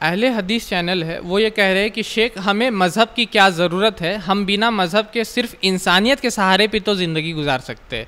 अहल हदीस चैनल है वो ये कह रहे हैं कि शेख हमें मज़हब की क्या ज़रूरत है हम बिना मज़हब के सिर्फ इंसानियत के सहारे पे तो ज़िंदगी गुजार सकते हैं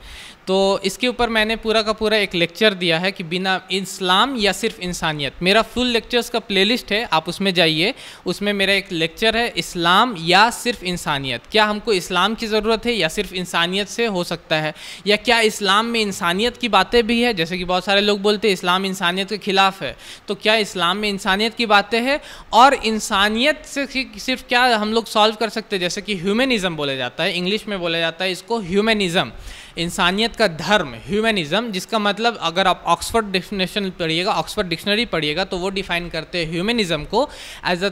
तो इसके ऊपर मैंने पूरा का पूरा एक लेक्चर दिया है कि बिना इस्लाम या सिर्फ इंसानियत मेरा फुल लेक्चर्स का प्लेलिस्ट है आप उसमें जाइए उसमें मेरा एक लेक्चर है इस्लाम या सिर्फ इंसानियत क्या हमको इस्लाम की ज़रूरत है या सिर्फ इंसानियत से हो सकता है या क्या इस्लाम में इंसानियत की बातें भी है जैसे कि बहुत सारे लोग बोलते हैं इस्लाम इंसानियत के खिलाफ है तो क्या इस्लाम में इंसानियत की बातें हैं और इंसानियत से सिर्फ क्या हम लोग सॉल्व कर सकते हैं जैसे कि ह्यूमनिज़म बोला जाता है इंग्लिश में बोला जाता है इसको ह्यूमनिज़म इंसानियत का धर्म ह्यूमनिज़म जिसका मतलब अगर आप ऑक्सफर्ड डिफिनेशन पढ़िएगा ऑक्सफर्ड डिक्शनरी पढ़िएगा तो वो डिफाइन करते हैं ह्यूमनिज़म को as a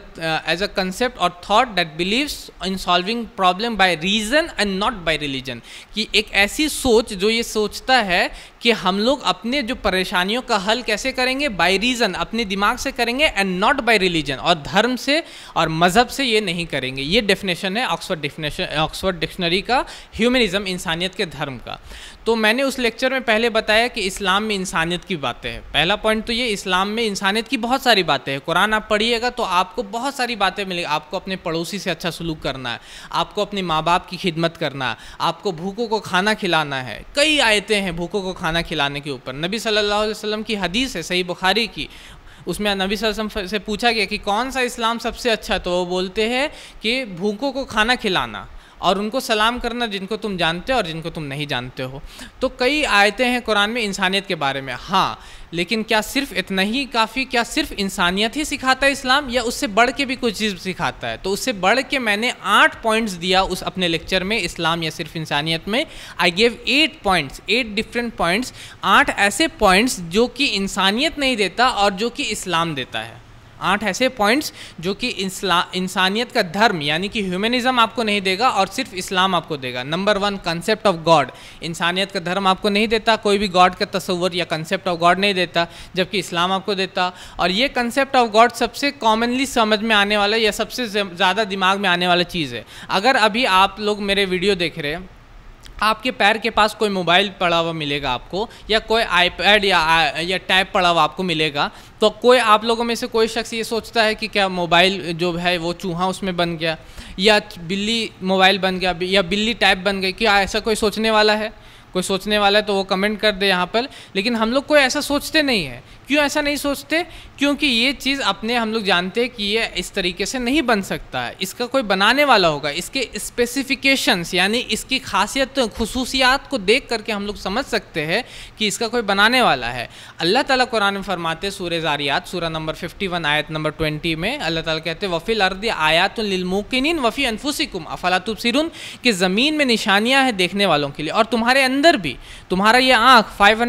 as a concept और thought that believes in solving problem by reason and not by religion कि एक ऐसी सोच जो ये सोचता है कि हम लोग अपने जो परेशानियों का हल कैसे करेंगे बाय रीज़न अपने दिमाग से करेंगे एंड नॉट बाय रिलीजन और धर्म से और मज़हब से ये नहीं करेंगे ये डेफिनेशन है ऑक्सफर्ड डिफिनेशन ऑक्सफर्ड डिक्शनरी का ह्यूमनिज़म इंसानियत के धर्म का का तो मैंने उस लेक्चर में पहले बताया कि इस्लाम में इंसानियत की बातें हैं पहला पॉइंट तो ये इस्लाम में इंसानियत की बहुत सारी बातें हैं कुरान आप पढ़िएगा तो आपको बहुत सारी बातें मिलेगी आपको अपने पड़ोसी से अच्छा सलूक करना है आपको अपने माँ बाप की खिदमत करना है आपको भूखों को खाना खिलाना है कई आयतें हैं भूखों को खाना खिलाने के ऊपर नबी सल्ला वसलम की हदीस है सही बुखारी की उसमें नबी वसम से पूछा गया कि कौन सा इस्लाम सबसे अच्छा है तो वो बोलते हैं कि भूखों को खाना खिलाना और उनको सलाम करना जिनको तुम जानते हो और जिनको तुम नहीं जानते हो तो कई आयतें हैं कुरान में इंसानियत के बारे में हाँ लेकिन क्या सिर्फ इतना ही काफ़ी क्या सिर्फ इंसानियत ही सिखाता है इस्लाम या उससे बढ़ के भी कुछ चीज़ सिखाता है तो उससे बढ़ के मैंने आठ पॉइंट्स दिया उस अपने लेक्चर में इस्लाम या सिर्फ इंसानियत में I gave eight points eight different points आठ ऐसे पॉइंट्स जो कि इंसानियत नहीं देता और जो कि इस्लाम देता है आठ ऐसे पॉइंट्स जो कि इंसानियत का धर्म यानी कि ह्यूमनिज्म आपको नहीं देगा और सिर्फ इस्लाम आपको देगा number one concept of God इंसानियत का धर्म आपको नहीं देता कोई भी गॉड का तस्वर या कंसेप्ट ऑफ गॉड नहीं देता जबकि इस्लाम आपको देता और ये कंसेप्ट ऑफ गॉड सबसे कॉमनली समझ में आने वाला या सबसे ज़्यादा दिमाग में आने वाला चीज़ है अगर अभी आप लोग मेरे वीडियो देख रहे हैं आपके पैर के पास कोई मोबाइल पड़ा हुआ मिलेगा आपको या कोई आईपैड या या टैब पड़ा हुआ आपको मिलेगा तो कोई आप लोगों में से कोई शख्स ये सोचता है कि क्या मोबाइल जो है वो चूहा उसमें बन गया या बिल्ली मोबाइल बन गया या बिल्ली टैब बन गई क्या ऐसा कोई सोचने वाला है कोई सोचने वाला है तो वो कमेंट कर दे यहाँ पर लेकिन हम लोग कोई ऐसा सोचते नहीं है क्यों ऐसा नहीं सोचते क्योंकि ये चीज़ अपने हम लोग जानते हैं कि ये इस तरीके से नहीं बन सकता है इसका कोई बनाने वाला होगा इसके स्पेसिफिकेशंस यानी इसकी खासियत खसूसियात को देख करके हम लोग समझ सकते हैं कि इसका कोई बनाने वाला है अल्लाह ताला कुरान में फरमाते सूर ज़ारियात सूरा नंबर 51 आयत नंबर 20 में अल्लाह ताला कहते वफ़ी अर्द आयातमुकिन वफ़ी अनफुसिकुम अफलातुब सिरुन कि ज़मीन में निशानियाँ हैं देखने वालों के लिए और तुम्हारे अंदर भी तुम्हारा ये आँख फाइव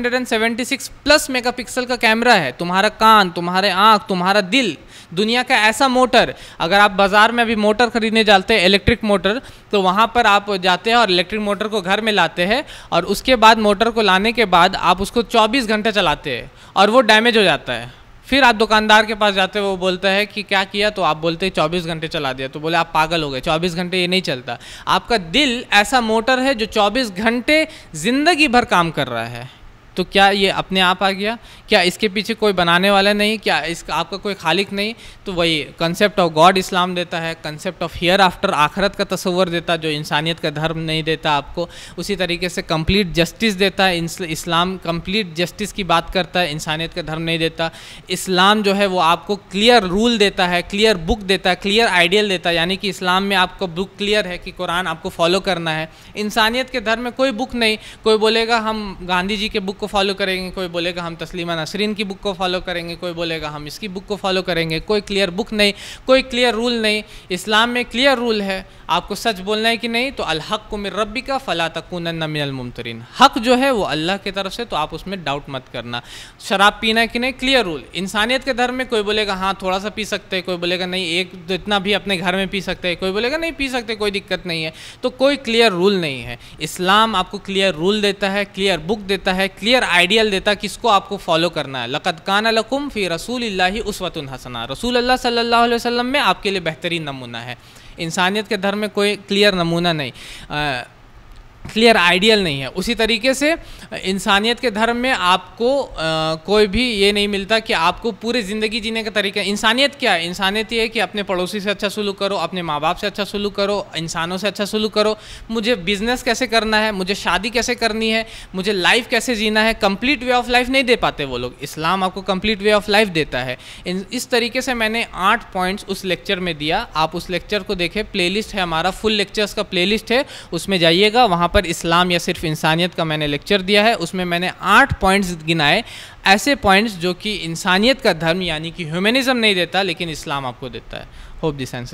प्लस मेगा का कैमरा उपग्रह है तुम्हारा कान तुम्हारे आँख तुम्हारा दिल दुनिया का ऐसा मोटर अगर आप बाज़ार में अभी मोटर खरीदने जाते हैं इलेक्ट्रिक मोटर तो वहाँ पर आप जाते हैं और इलेक्ट्रिक मोटर को घर में लाते हैं और उसके बाद मोटर को लाने के बाद आप उसको 24 घंटे चलाते हैं और वो डैमेज हो जाता है फिर आप दुकानदार के पास जाते वो बोलता है कि क्या किया तो आप बोलते हैं चौबीस घंटे चला दिया तो बोले आप पागल हो गए चौबीस घंटे ये नहीं चलता आपका दिल ऐसा मोटर है जो चौबीस घंटे ज़िंदगी भर काम कर रहा है तो क्या ये अपने आप आ गया क्या इसके पीछे कोई बनाने वाला नहीं क्या इस आपका कोई खालिक नहीं तो वही कंसेप्ट ऑफ गॉड इस्लाम देता है कंसेप्ट ऑफ हेयर आफ्टर आखरत का तस्वर देता जो इंसानियत का धर्म नहीं देता आपको उसी तरीके से कंप्लीट जस्टिस देता है इस्लाम कंप्लीट जस्टिस की बात करता है इंसानियत का धर्म नहीं देता इस्लाम जो है वो आपको क्लियर रूल देता है क्लियर बुक देता है क्लियर आइडियल देता है यानी कि इस्लाम में आपको बुक क्लियर है कि कुरान आपको फॉलो करना है इंसानियत के धर्म में कोई बुक नहीं कोई बोलेगा हम गांधी जी के बुक को फॉलो करेंगे कोई बोलेगा हम तस्लीमा नसरीन की बुक को फॉलो करेंगे कोई बोलेगा हम इसकी बुक को फॉलो करेंगे कोई क्लियर बुक नहीं कोई क्लियर रूल नहीं इस्लाम में क्लियर रूल है आपको सच बोलना है कि नहीं तो अलहक को मिर रबी का फ़ला तकून नमिनमतरीन हक जो है वो अल्लाह की तरफ से तो आप उसमें डाउट मत करना शराब पीना कि नहीं क्लियर रूल इंसानियत के धर्म में कोई बोलेगा हाँ थोड़ा सा पी सकते हैं कोई बोलेगा नहीं एक तो इतना भी अपने घर में पी सकते हैं कोई बोलेगा नहीं पी सकते कोई दिक्कत नहीं है तो कोई क्लियर रूल नहीं है इस्लाम आपको क्लियर रूल देता है क्लियर बुक देता है क्लियर क्लियर आइडियल देता किसको आपको फॉलो करना है लकत कान लकुम फिर रसूल उसवतुल हसना रसूल अल्लाह सल्ला अलैहि में आपके लिए बेहतरीन नमूना है इंसानियत के धर्म में कोई क्लियर नमूना नहीं क्लियर आइडियल नहीं है उसी तरीके से इंसानियत के धर्म में आपको आ, कोई भी ये नहीं मिलता कि आपको पूरी ज़िंदगी जीने का तरीका इंसानियत क्या है इंसानियत ये है कि अपने पड़ोसी से अच्छा सलूक करो अपने माँ बाप से अच्छा सलूक करो इंसानों से अच्छा सलूक करो मुझे बिज़नेस कैसे करना है मुझे शादी कैसे करनी है मुझे लाइफ कैसे जीना है कम्प्लीट वे ऑफ लाइफ नहीं दे पाते वो लोग इस्लाम आपको कम्प्लीट वे ऑफ लाइफ देता है इस तरीके से मैंने आठ पॉइंट्स उस लेक्चर में दिया आप उस लेक्चर को देखें प्लेलिस्ट है हमारा फुल लेक्चर्स का प्लेलिस्ट है उसमें जाइएगा वहाँ पर पर इस्लाम या सिर्फ इंसानियत का मैंने लेक्चर दिया है उसमें मैंने आठ पॉइंट्स गिनाए ऐसे पॉइंट्स जो कि इंसानियत का धर्म यानी कि ह्यूमनिज़म नहीं देता लेकिन इस्लाम आपको देता है होप दिस आंसर